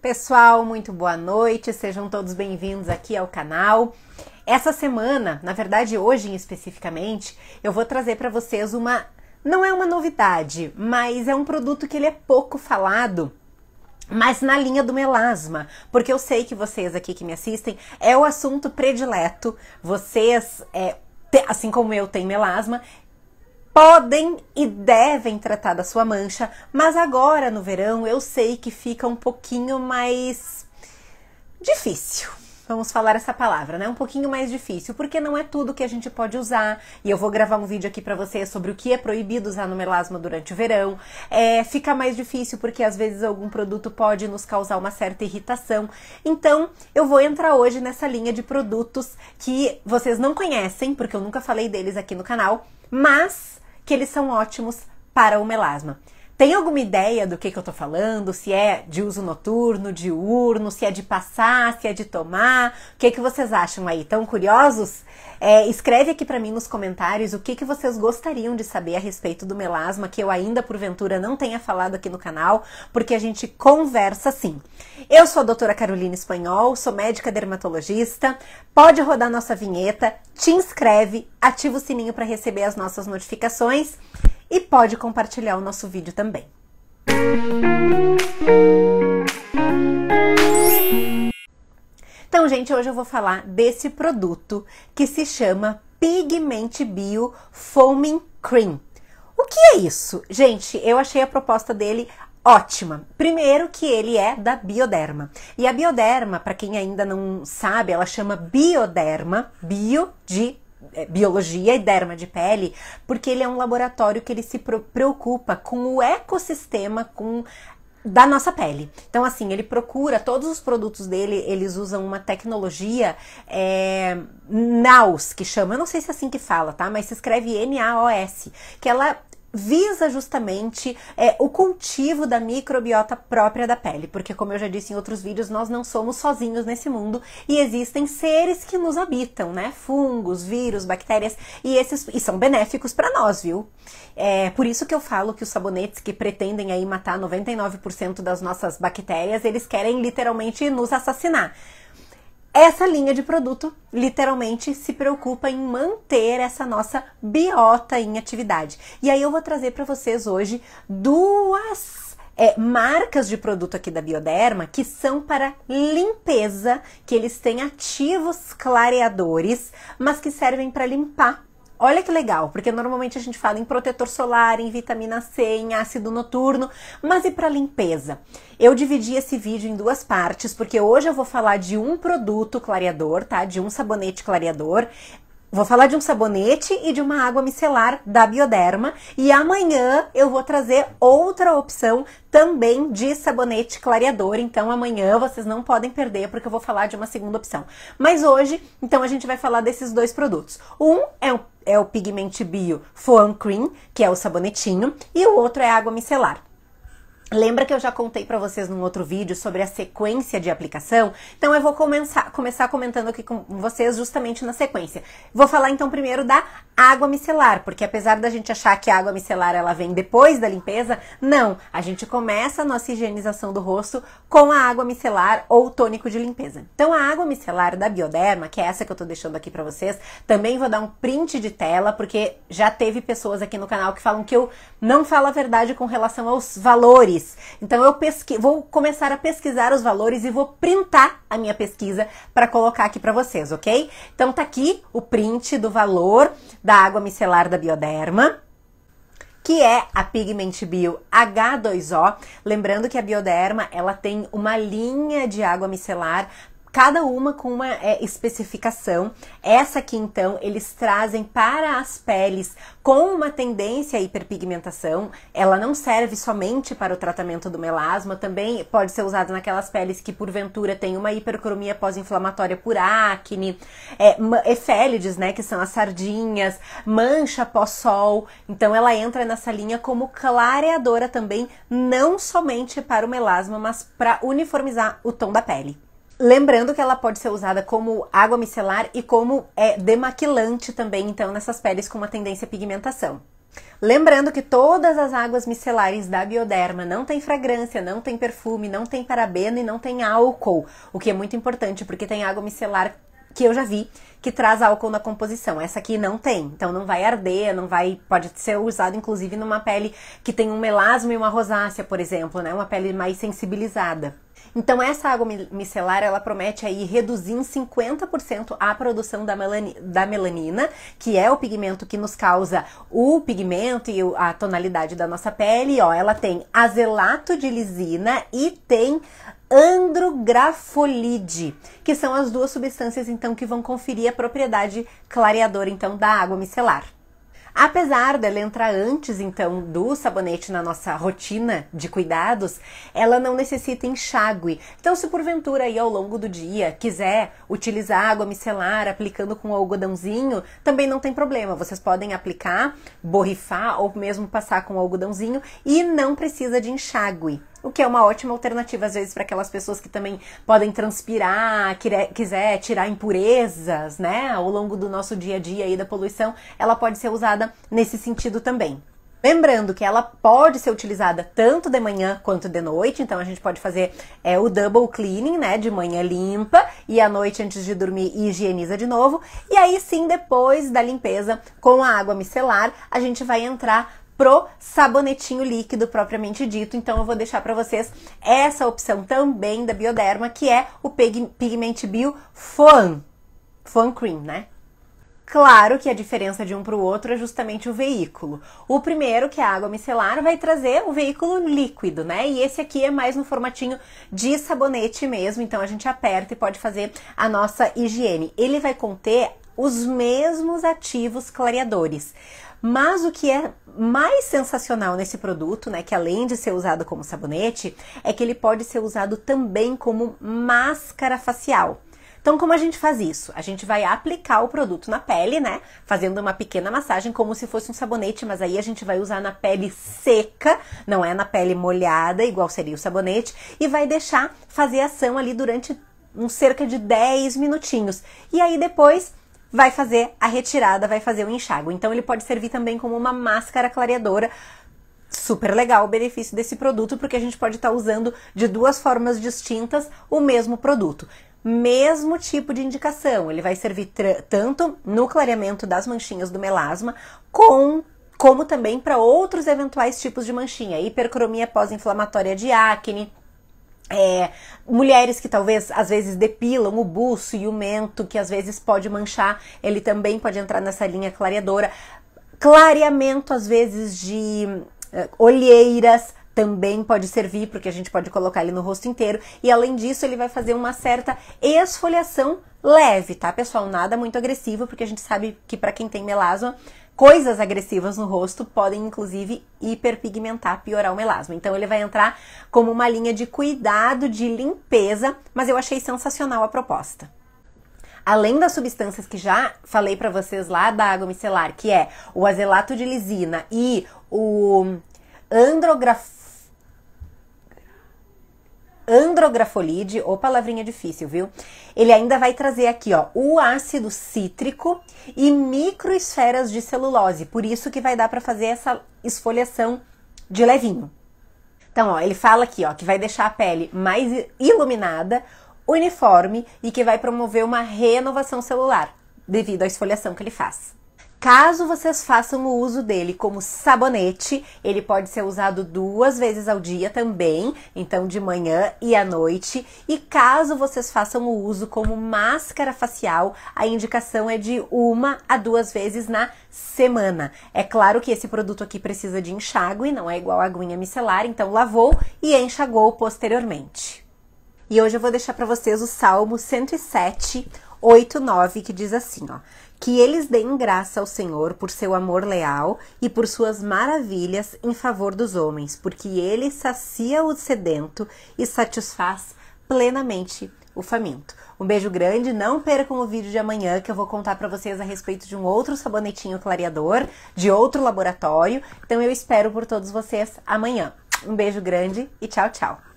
Pessoal, muito boa noite, sejam todos bem-vindos aqui ao canal. Essa semana, na verdade hoje especificamente, eu vou trazer para vocês uma. Não é uma novidade, mas é um produto que ele é pouco falado mas na linha do melasma, porque eu sei que vocês aqui que me assistem é o assunto predileto. Vocês, é, assim como eu, têm melasma podem e devem tratar da sua mancha, mas agora no verão eu sei que fica um pouquinho mais difícil. Vamos falar essa palavra, né? Um pouquinho mais difícil, porque não é tudo que a gente pode usar. E eu vou gravar um vídeo aqui para vocês sobre o que é proibido usar no melasma durante o verão. É, fica mais difícil porque às vezes algum produto pode nos causar uma certa irritação. Então, eu vou entrar hoje nessa linha de produtos que vocês não conhecem, porque eu nunca falei deles aqui no canal, mas que eles são ótimos para o melasma. Tem alguma ideia do que, que eu tô falando? Se é de uso noturno, diurno, se é de passar, se é de tomar? O que, que vocês acham aí? Tão curiosos? É, escreve aqui para mim nos comentários o que, que vocês gostariam de saber a respeito do melasma que eu ainda porventura não tenha falado aqui no canal, porque a gente conversa sim. Eu sou a doutora Carolina Espanhol, sou médica dermatologista. Pode rodar nossa vinheta, te inscreve, ativa o sininho para receber as nossas notificações e pode compartilhar o nosso vídeo também. Então, gente, hoje eu vou falar desse produto que se chama Pigment Bio Foaming Cream. O que é isso? Gente, eu achei a proposta dele ótima. Primeiro que ele é da Bioderma. E a Bioderma, para quem ainda não sabe, ela chama Bioderma, bio de é, biologia e derma de pele, porque ele é um laboratório que ele se preocupa com o ecossistema, com da nossa pele. Então, assim, ele procura todos os produtos dele, eles usam uma tecnologia é, NAOS, que chama, eu não sei se é assim que fala, tá? Mas se escreve N-A-O-S, que ela visa justamente é, o cultivo da microbiota própria da pele, porque como eu já disse em outros vídeos, nós não somos sozinhos nesse mundo e existem seres que nos habitam, né? Fungos, vírus, bactérias e esses e são benéficos para nós, viu? É por isso que eu falo que os sabonetes que pretendem aí matar 99% das nossas bactérias, eles querem literalmente nos assassinar. Essa linha de produto literalmente se preocupa em manter essa nossa biota em atividade. E aí eu vou trazer para vocês hoje duas é, marcas de produto aqui da Bioderma que são para limpeza, que eles têm ativos clareadores, mas que servem para limpar Olha que legal, porque normalmente a gente fala em protetor solar, em vitamina C, em ácido noturno, mas e para limpeza? Eu dividi esse vídeo em duas partes, porque hoje eu vou falar de um produto clareador, tá? De um sabonete clareador. Vou falar de um sabonete e de uma água micelar da Bioderma. E amanhã eu vou trazer outra opção também de sabonete clareador. Então amanhã vocês não podem perder, porque eu vou falar de uma segunda opção. Mas hoje, então, a gente vai falar desses dois produtos. Um é um é o Pigment Bio Foam Cream, que é o sabonetinho, e o outro é água micelar. Lembra que eu já contei para vocês num outro vídeo sobre a sequência de aplicação? Então eu vou começar, começar comentando aqui com vocês justamente na sequência. Vou falar então primeiro da água micelar, porque apesar da gente achar que a água micelar ela vem depois da limpeza, não. A gente começa a nossa higienização do rosto com a água micelar ou tônico de limpeza. Então a água micelar da Bioderma, que é essa que eu tô deixando aqui para vocês, também vou dar um print de tela, porque já teve pessoas aqui no canal que falam que eu não falo a verdade com relação aos valores então eu pesqui vou começar a pesquisar os valores e vou printar a minha pesquisa para colocar aqui para vocês, ok? Então tá aqui o print do valor da água micelar da Bioderma que é a Pigment Bio H2O. Lembrando que a Bioderma, ela tem uma linha de água micelar cada uma com uma é, especificação. Essa aqui, então, eles trazem para as peles com uma tendência à hiperpigmentação. Ela não serve somente para o tratamento do melasma, também pode ser usada naquelas peles que, porventura, tem uma hipercromia pós-inflamatória por acne, é, efélides, né, que são as sardinhas, mancha pós-sol. Então, ela entra nessa linha como clareadora também, não somente para o melasma, mas para uniformizar o tom da pele. Lembrando que ela pode ser usada como água micelar e como é, demaquilante também, então, nessas peles com uma tendência à pigmentação. Lembrando que todas as águas micelares da Bioderma não tem fragrância, não tem perfume, não tem parabeno e não tem álcool, o que é muito importante porque tem água micelar que eu já vi que traz álcool na composição. Essa aqui não tem, então não vai arder, não vai, pode ser usado inclusive numa pele que tem um melasma e uma rosácea, por exemplo, né? Uma pele mais sensibilizada. Então essa água micelar ela promete aí reduzir em 50% a produção da, melani da, melanina, que é o pigmento que nos causa o pigmento e a tonalidade da nossa pele. Ó, ela tem azelato de lisina e tem andrografolide, que são as duas substâncias então que vão conferir a propriedade clareadora então da água micelar. Apesar dela entrar antes então do sabonete na nossa rotina de cuidados, ela não necessita enxágue. Então, se porventura aí ao longo do dia quiser utilizar água micelar aplicando com algodãozinho, também não tem problema. Vocês podem aplicar, borrifar ou mesmo passar com algodãozinho e não precisa de enxágue. O que é uma ótima alternativa, às vezes, para aquelas pessoas que também podem transpirar, quiser tirar impurezas, né? Ao longo do nosso dia a dia e da poluição, ela pode ser usada nesse sentido também. Lembrando que ela pode ser utilizada tanto de manhã quanto de noite, então a gente pode fazer é, o double cleaning, né? De manhã limpa e à noite antes de dormir higieniza de novo. E aí sim, depois da limpeza com a água micelar, a gente vai entrar pro sabonetinho líquido propriamente dito. Então eu vou deixar para vocês essa opção também da Bioderma, que é o Pigment Bio Fun Fan Cream, né? Claro que a diferença de um para o outro é justamente o veículo. O primeiro, que é a água micelar, vai trazer o veículo líquido, né? E esse aqui é mais no formatinho de sabonete mesmo, então a gente aperta e pode fazer a nossa higiene. Ele vai conter os mesmos ativos clareadores, mas o que é mais sensacional nesse produto, né, que além de ser usado como sabonete, é que ele pode ser usado também como máscara facial. Então, como a gente faz isso? A gente vai aplicar o produto na pele, né? Fazendo uma pequena massagem, como se fosse um sabonete, mas aí a gente vai usar na pele seca, não é na pele molhada, igual seria o sabonete, e vai deixar fazer ação ali durante uns cerca de 10 minutinhos. E aí depois vai fazer a retirada, vai fazer o enxágue. Então ele pode servir também como uma máscara clareadora. Super legal o benefício desse produto, porque a gente pode estar tá usando de duas formas distintas o mesmo produto mesmo tipo de indicação. Ele vai servir tanto no clareamento das manchinhas do melasma, com como também para outros eventuais tipos de manchinha, hipercromia pós-inflamatória de acne, é, mulheres que talvez às vezes depilam o buço e o mento, que às vezes pode manchar, ele também pode entrar nessa linha clareadora. Clareamento, às vezes, de uh, olheiras, também pode servir, porque a gente pode colocar ele no rosto inteiro. E além disso, ele vai fazer uma certa esfoliação leve, tá, pessoal? Nada muito agressivo, porque a gente sabe que para quem tem melasma, coisas agressivas no rosto podem, inclusive, hiperpigmentar, piorar o melasma. Então, ele vai entrar como uma linha de cuidado, de limpeza, mas eu achei sensacional a proposta além das substâncias que já falei para vocês lá da água micelar, que é o azelato de lisina e o andrografo andrografolide, ou palavrinha difícil, viu? Ele ainda vai trazer aqui, ó, o ácido cítrico e microesferas de celulose, por isso que vai dar para fazer essa esfoliação de levinho. Então, ó, ele fala aqui, ó, que vai deixar a pele mais iluminada, uniforme e que vai promover uma renovação celular devido à esfoliação que ele faz. Caso vocês façam o uso dele como sabonete, ele pode ser usado duas vezes ao dia também, então de manhã e à noite. E caso vocês façam o uso como máscara facial, a indicação é de uma a duas vezes na semana. É claro que esse produto aqui precisa de enxágue, não é igual a aguinha micelar, então lavou e enxagou posteriormente. E hoje eu vou deixar para vocês o Salmo 107, 8, 9, que diz assim, ó. Que eles deem graça ao Senhor por seu amor leal e por suas maravilhas em favor dos homens, porque ele sacia o sedento e satisfaz plenamente o faminto. Um beijo grande, não percam o vídeo de amanhã que eu vou contar para vocês a respeito de um outro sabonetinho clareador, de outro laboratório. Então eu espero por todos vocês amanhã. Um beijo grande e tchau, tchau.